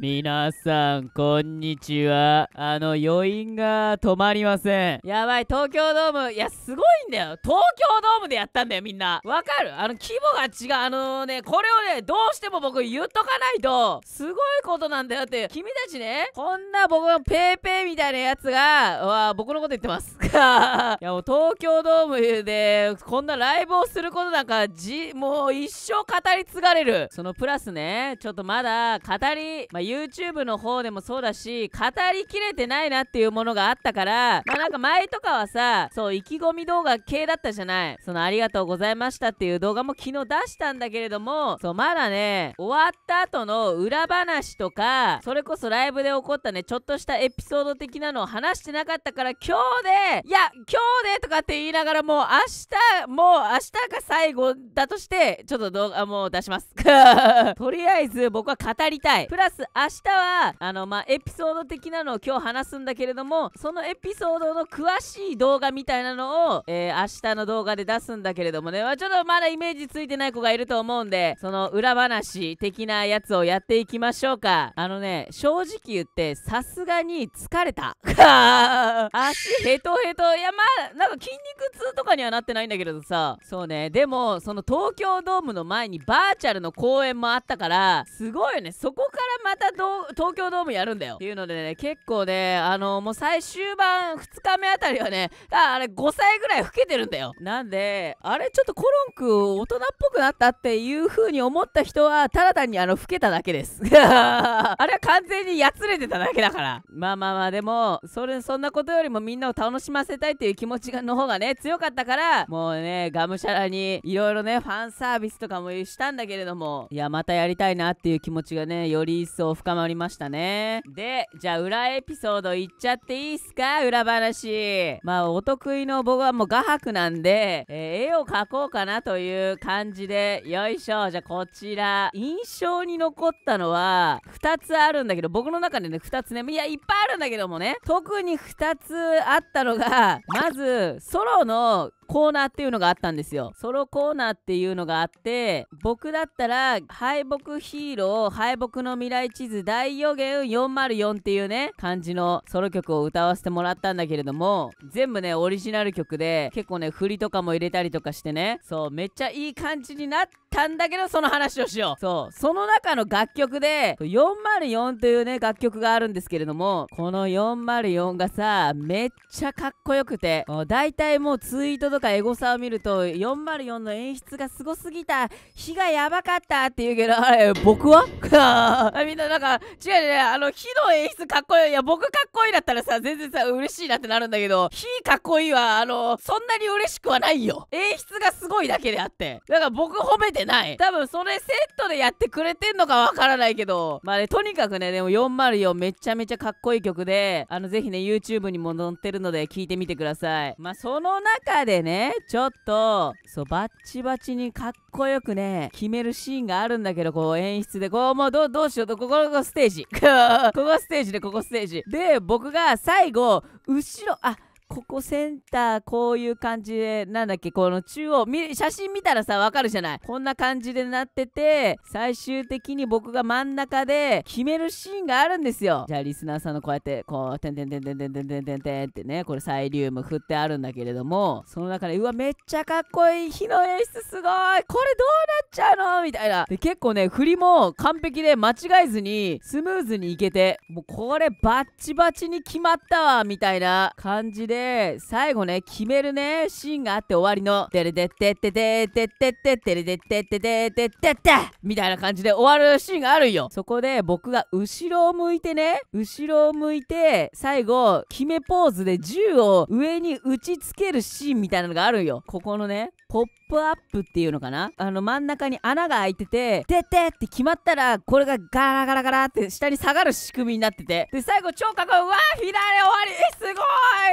皆さん、こんにちは。あの、余韻が止まりません。やばい、東京ドーム。いや、すごいんだよ。東京ドームでやったんだよ、みんな。わかるあの、規模が違う。あのね、これをね、どうしても僕言っとかないと、すごいことなんだよって。君たちね、こんな僕のペーペーみたいなやつが、わ僕のこと言ってます。いや、もう東京ドームで、こんなライブをすることなんか、じ、もう一生語り継がれる。そのプラスね、ちょっとまだ、語り、まあ YouTube の方でもそうだし語りきれてないなっていうものがあったからまあなんか前とかはさそう意気込み動画系だったじゃないそのありがとうございましたっていう動画も昨日出したんだけれどもそうまだね終わった後の裏話とかそれこそライブで起こったねちょっとしたエピソード的なのを話してなかったから今日でいや今日でとかって言いながらもう明日もう明日が最後だとしてちょっと動画もう出します とりあえず僕は語りたいプラス明日はあのまあエピソード的なのを今日話すんだけれどもそのエピソードの詳しい動画みたいなのを、えー、明日の動画で出すんだけれどもね、まあ、ちょっとまだイメージついてない子がいると思うんでその裏話的なやつをやっていきましょうかあのね正直言ってさすがに疲れた足 ヘトヘトいやまあなんか筋肉痛とかにはなってないんだけどさそうねでもその東京ドームの前にバーチャルの公演もあったからすごいよねそこからまた東京ドームやるんだよっていうのでね結構ねあのもう最終盤2日目あたりはねあれ5歳ぐらい老けてるんだよなんであれちょっとコロンくん大人っぽくなったっていう風に思った人はただ単にあの老けただけです あれは完全にやつれてただけだからまあまあまあでもそれそんなことよりもみんなを楽しませたいっていう気持ちの方がね強かったからもうねがむしゃらにいろいろねファンサービスとかもしたんだけれどもいやまたやりたいなっていう気持ちがねより一層深まりましたねでじゃあ裏エピソードいっちゃっていいっすか裏話まあお得意の僕はもう画伯なんで、えー、絵を描こうかなという感じでよいしょじゃあこちら印象に残ったのは2つあるんだけど僕の中でね2つねいやいっぱいあるんだけどもね特に2つあったのがまずソロのコーナーっていうのがあったんですよ。ソロコーナーっていうのがあって、僕だったら、敗北ヒーロー、敗北の未来地図、大予言404っていうね、感じのソロ曲を歌わせてもらったんだけれども、全部ね、オリジナル曲で、結構ね、振りとかも入れたりとかしてね、そう、めっちゃいい感じになって、ったんだけど、その話をしよう。そう、その中の楽曲で、404というね、楽曲があるんですけれども、この404がさ、めっちゃかっこよくて、大体もうツイートとかエゴサを見ると、404の演出がすごすぎた、火がやばかったって言うけど、あれ、僕は みんななんか、違うね、あの、火の演出かっこいい。いや、僕かっこいいだったらさ、全然さ、嬉しいなってなるんだけど、火かっこいいは、あの、そんなに嬉しくはないよ。演出がすごいだけであって。だから僕褒めててない多分それセットでやってくれてんのかわからないけどまあねとにかくねでも404めちゃめちゃかっこいい曲であのぜひね YouTube にも載ってるので聞いてみてくださいまあその中でねちょっとそうバッチバチにかっこよくね決めるシーンがあるんだけどこう演出でこうもうどうしようとここここステージ ここステージでここステージで僕が最後後ろあここセンターこういう感じでなんだっけこの中央写真見たらさわかるじゃないこんな感じでなってて最終的に僕が真ん中で決めるシーンがあるんですよじゃあリスナーさんのこうやってこうてんてんてんてんてんてんてんてんてんってねこれサイリウム振ってあるんだけれどもその中でうわめっちゃかっこいい火の演出すごいこれどうなっちゃうのみたいなで結構ね振りも完璧で間違えずにスムーズにいけてもうこれバッチバチに決まったわみたいな感じでで、最後ね、決めるね、シーンがあって終わりの、てれでってっててってってってってれテッてっててってっててみたいな感じで終わるシーンがあるよ。そこで僕が後ろを向いてね、後ろを向いて、最後、決めポーズで銃を上に打ちつけるシーンみたいなのがあるよ。ここのね、ポップアップっていうのかなあの真ん中に穴が開いてて、出てって決まったら、これがガラガラガラって下に下がる仕組みになってて、で、最後超かっこいい、うわー、フィナーレ終わ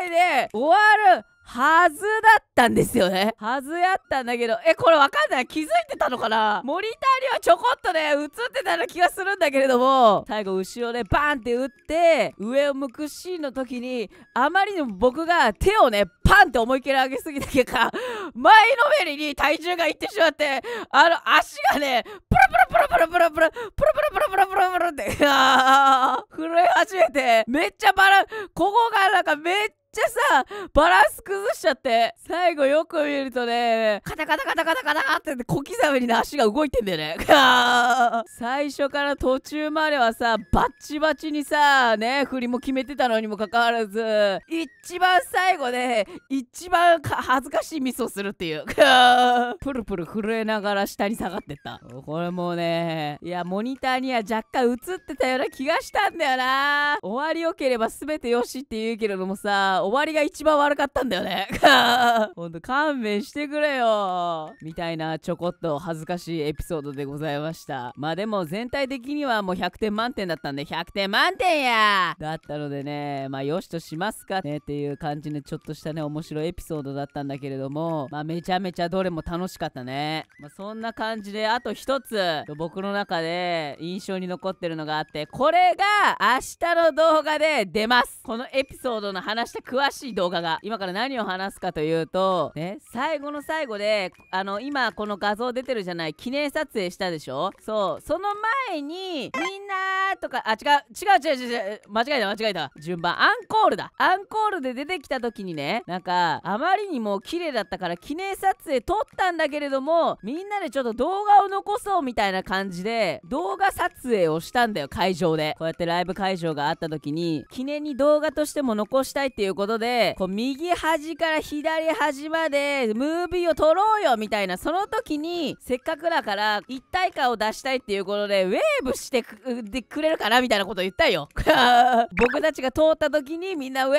りすごいで、終わるはずだったんですよね。はずやったんだけど、え、これわかんない気づいてたのかなモニターにはちょこっとね、映ってたような気がするんだけれども、最後後ろでバーンって打って、上を向くシーンの時に、あまりにも僕が手をね、パンって思いっきり上げすぎた結果、前のめりに体重がいってしまって、あの、足がね、プルプルプルプルプルプル、プルプルプルプルプルプって、あ震え始めて、めっちゃバラ、ここがなんかめっちゃさ、バランス崩しちゃって、最後よく見るとね、カタカタカタカタカタって小刻みに、ね、足が動いてんだよね。最初から途中まではさ、バッチバチにさ、ね、振りも決めてたのにもかかわらず、一番最後で、一番恥ずかしいミスをするっていう。プルプル震えながら下に下がってった。これもうね、ねいやモニターには若干映ってたような気がしたんだよな終わりよければ全てよしって言うけれどもさ終わりが一番悪かったんだよね ほんと勘弁してくれよみたいなちょこっと恥ずかしいエピソードでございましたまあでも全体的にはもう100点満点だったんで100点満点やだったのでねまあよしとしますかねっていう感じのちょっとしたね面白いエピソードだったんだけれどもまあめちゃめちゃどれも楽しかったねまあそんな感じであと1つ僕の中で印象に残ってるのがあってこれが明日の動画で出ますこのエピソードの話した詳しい動画が今から何を話すかというとね最後の最後であの今この画像出てるじゃない記念撮影したでしょそうその前にみんなとかあ違う違う違う違う間違えた間違えた順番アンコールだアンコールで出てきた時にねなんかあまりにも綺麗だったから記念撮影撮ったんだけれどもみんなでちょっと動画を残そうみたいなな感じで動画撮影をしたんだよ会場でこうやってライブ会場があった時に記念に動画としても残したいっていうことでこう右端から左端までムービーを撮ろうよみたいなその時にせっかくだから一体感を出したいっていうことでウェーブしてくれるかなみたいなこと言ったよ 僕たちが通った時にみんなウェーウ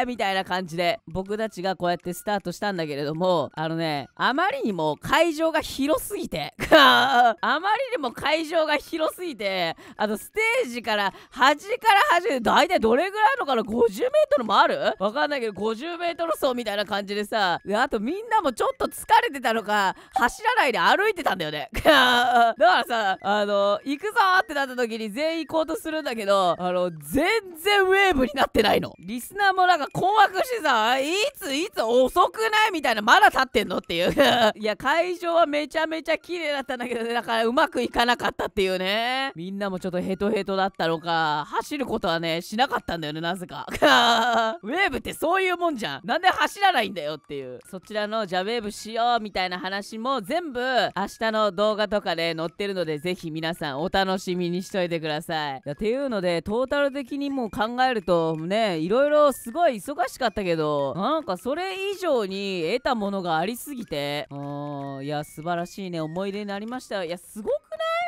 ェーみたいな感じで僕たちがこうやってスタートしたんだけれどもあのねあまりにも会場が広すぎて あまりにも会場が広すぎてあのステージから端から端で大体どれぐらいのかな 50m もあるわかんないけど 50m 走みたいな感じでさであとみんなもちょっと疲れてたのか走らないで歩いてたんだよね だからさあの行くぞってなった時に全員行こうとするんだけどあの全然ウェーブになってないのリスナーもなんか困惑してさいついつ遅くないみたいなまだ立ってんのっていう いや会場はめちゃめちゃ綺麗だったったんだけどねだからうまくいかなかったっていうねみんなもちょっとヘトヘトだったのか走ることはねしなかったんだよねなぜか ウェーブってそういうもんじゃんなんで走らないんだよっていうそちらのじゃあウェーブしようみたいな話も全部明日の動画とかで、載ってるのでぜひ皆さんお楽しみにしといてくださいっていうのでトータル的にもう考えるとねいろいろすごい忙しかったけどなんかそれ以上に得たものがありすぎてうんいや素晴らしいね思い出になりりましたいやすごく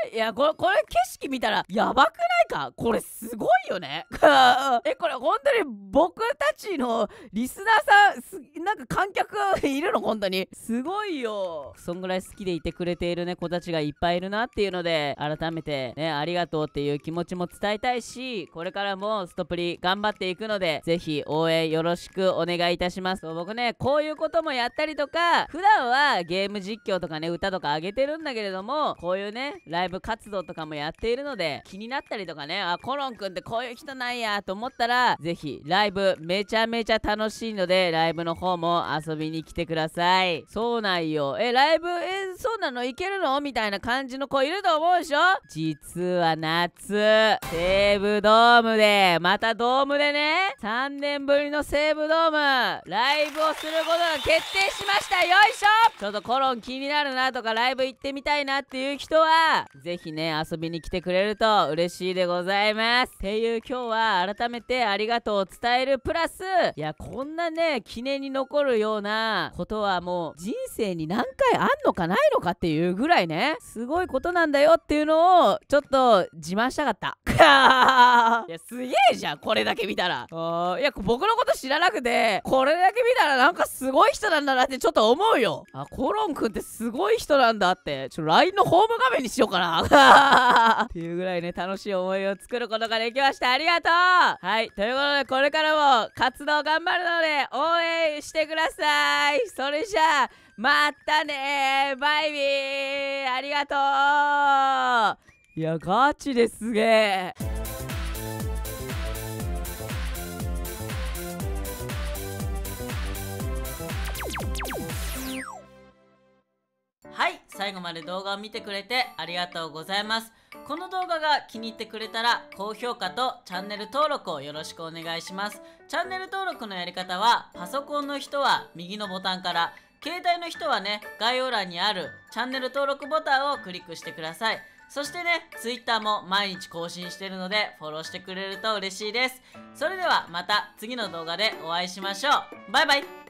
ないいやこれこれ景色見たらやばくないかこれすごいよね えこれ本当に僕たちのリスナーさんなんか観客 いるの本当にすごいよそんぐらい好きでいてくれているね子たちがいっぱいいるなっていうので改めてねありがとうっていう気持ちも伝えたいしこれからもストプリ頑張っていくのでぜひ応援よろしくお願いいたします僕ねこういうこともやったりとか普段はゲーム実況とかね歌とか上げてるんだけれどもこういうねライブ活動とかもやっているので気になったりとかねあコロンくんってこういう人なんやと思ったらぜひライブめちゃめちゃ楽しいのでライブの方方も遊びに来てくださいそうなんよえライブえそうなのいけるのみたいな感じの子いると思うでしょ実は夏西武ドームでまたドームでね3年ぶりの西武ドームライブをすることが決定しましたよいしょちょっとコロン気になるなとかライブ行ってみたいなっていう人はぜひね遊びに来てくれると嬉しいでございますていう今日は改めてありがとうを伝えるプラスいやこんなね記念に残起るようなことはもう人生に何回あんのかないのかっていうぐらいねすごいことなんだよっていうのをちょっと自慢したかった いやすげえじゃんこれだけ見たらいや僕のこと知らなくてこれだけ見たらなんかすごい人なんだなってちょっと思うよあコロンくんってすごい人なんだってちょ LINE のホーム画面にしようかな っていうぐらいね楽しい思いを作ることができましたありがとうはいということでこれからも活動頑張るので応援してしてくださいそれじゃあまたねバイビーありがとういやガチですげえ最後まで動画を見てくれてありがとうございます。この動画が気に入ってくれたら高評価とチャンネル登録をよろしくお願いします。チャンネル登録のやり方はパソコンの人は右のボタンから携帯の人はね、概要欄にあるチャンネル登録ボタンをクリックしてください。そしてね、Twitter も毎日更新してるので、フォローしてくれると嬉しいです。それではまた次の動画でお会いしましょう。バイバイ